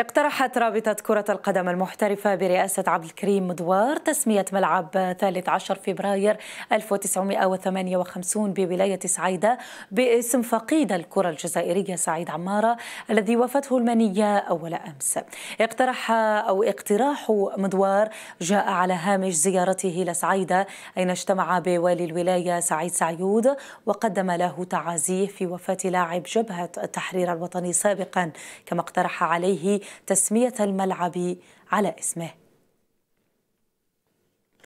اقترحت رابطة كرة القدم المحترفة برئاسة عبد الكريم مدوار تسمية ملعب 13 فبراير 1958 بولاية سعيدة باسم فقيد الكرة الجزائرية سعيد عمارة الذي وافته المنية أول أمس اقترح أو اقتراح مدوار جاء على هامش زيارته لسعيدة أين اجتمع بوالي الولاية سعيد سعيود وقدم له تعازيه في وفاة لاعب جبهة التحرير الوطني سابقا كما اقترح عليه تسمية الملعب على اسمه